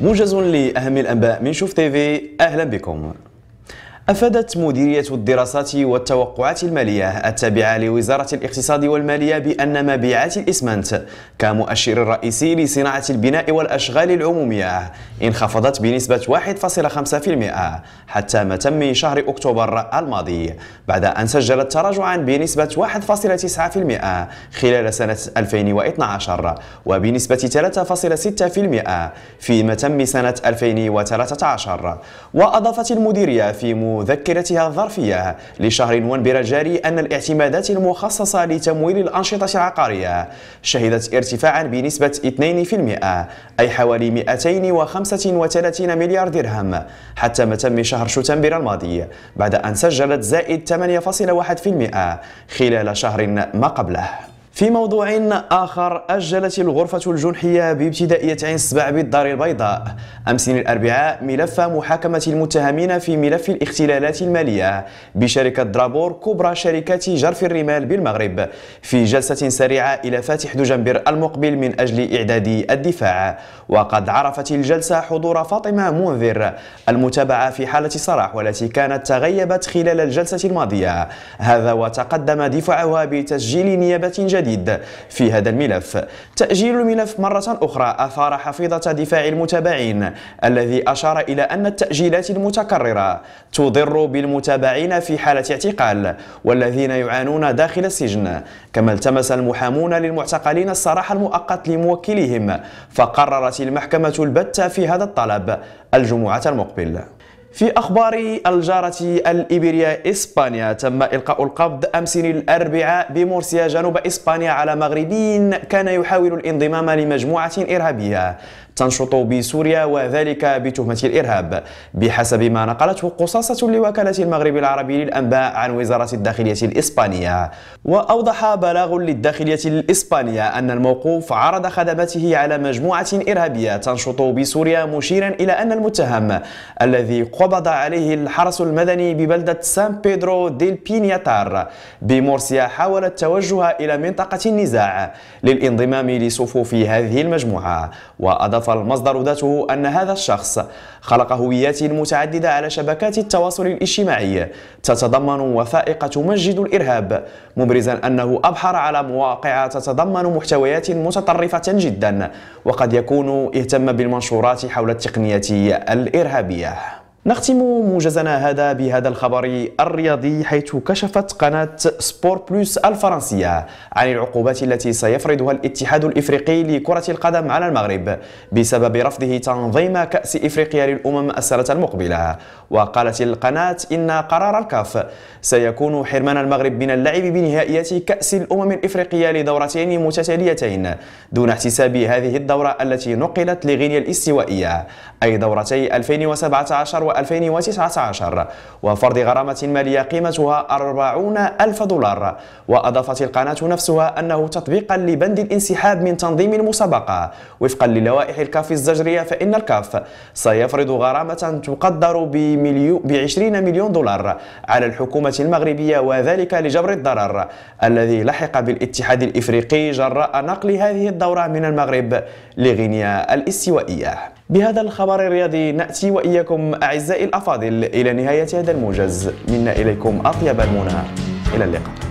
موجز لأهم الأنباء من شوف تيفي أهلا بكم أفادت مديرية الدراسات والتوقعات المالية التابعة لوزارة الاقتصاد والمالية بأن مبيعات الإسمنت كمؤشر رئيسي لصناعة البناء والأشغال العمومية انخفضت بنسبة 1.5% حتى ما تم شهر أكتوبر الماضي بعد أن سجلت تراجعا بنسبة 1.9% خلال سنة 2012 وبنسبة 3.6% فيما تم سنة 2013 وأضافت المديرية في مذكرتها الظرفية لشهر ونبر الجاري أن الاعتمادات المخصصة لتمويل الأنشطة العقارية شهدت ارتفاعا بنسبة 2% أي حوالي 235 مليار درهم حتى ما تم شهر شتنبر الماضي بعد أن سجلت زائد 8.1% خلال شهر ما قبله في موضوع آخر أجلت الغرفة الجنحية بابتدائية عين السبع بالدار البيضاء أمس الأربعاء ملف محاكمة المتهمين في ملف الاختلالات المالية بشركة درابور كبرى شركات جرف الرمال بالمغرب في جلسة سريعة إلى فاتح دجنبر المقبل من أجل إعداد الدفاع وقد عرفت الجلسة حضور فاطمة منذر المتابعة في حالة صراح والتي كانت تغيبت خلال الجلسة الماضية هذا وتقدم دفاعها بتسجيل نيابة جديدة الجديد في هذا الملف تأجيل الملف مرة أخرى أثار حفيظة دفاع المتابعين الذي أشار إلى أن التأجيلات المتكررة تضر بالمتابعين في حالة اعتقال والذين يعانون داخل السجن كما التمس المحامون للمعتقلين الصراحة المؤقت لموكلهم فقررت المحكمة البتة في هذا الطلب الجمعة المقبل في أخبار الجارة الإيبيريا إسبانيا تم إلقاء القبض أمس الأربعاء بمورسيا جنوب إسبانيا على مغربي كان يحاول الانضمام لمجموعة إرهابية تنشط بسوريا وذلك بتهمة الإرهاب بحسب ما نقلته قصاصة لوكالة المغرب العربي للأنباء عن وزارة الداخلية الإسبانية وأوضح بلاغ للداخلية الإسبانية أن الموقوف عرض خدماته على مجموعة إرهابية تنشط بسوريا مشيرا إلى أن المتهم الذي قبض عليه الحرس المدني ببلدة سان بيدرو ديل بينياتار بمورسيا حاول التوجه إلى منطقة النزاع للانضمام لصفوف هذه المجموعة وأضاف المصدر ذاته أن هذا الشخص خلق هويات متعددة على شبكات التواصل الاجتماعي تتضمن وثائق تمجد الإرهاب مبرزا أنه أبحر على مواقع تتضمن محتويات متطرفة جدا وقد يكون اهتم بالمنشورات حول التقنية الإرهابية نختم موجزنا هذا بهذا الخبر الرياضي حيث كشفت قناة سبور بلوس الفرنسية عن العقوبات التي سيفرضها الاتحاد الإفريقي لكرة القدم على المغرب بسبب رفضه تنظيم كأس إفريقيا للأمم السنة المقبلة وقالت القناة إن قرار الكاف سيكون حرمان المغرب من اللعب بنهائيات كأس الأمم الإفريقية لدورتين متتاليتين دون احتساب هذه الدورة التي نقلت لغينيا الاستوائية أي دورتي 2017 2019 وفرض غرامة مالية قيمتها 40 ألف دولار وأضافت القناة نفسها أنه تطبيقا لبند الانسحاب من تنظيم المسابقة وفقا للوائح الكاف الزجرية فإن الكاف سيفرض غرامة تقدر ب 20 مليون دولار على الحكومة المغربية وذلك لجبر الضرر الذي لحق بالاتحاد الإفريقي جراء نقل هذه الدورة من المغرب لغينيا الاستوائية بهذا الخبر الرياضي نأتي وإياكم أعزائي الأفاضل إلى نهاية هذا الموجز منا إليكم أطيب المنى إلى اللقاء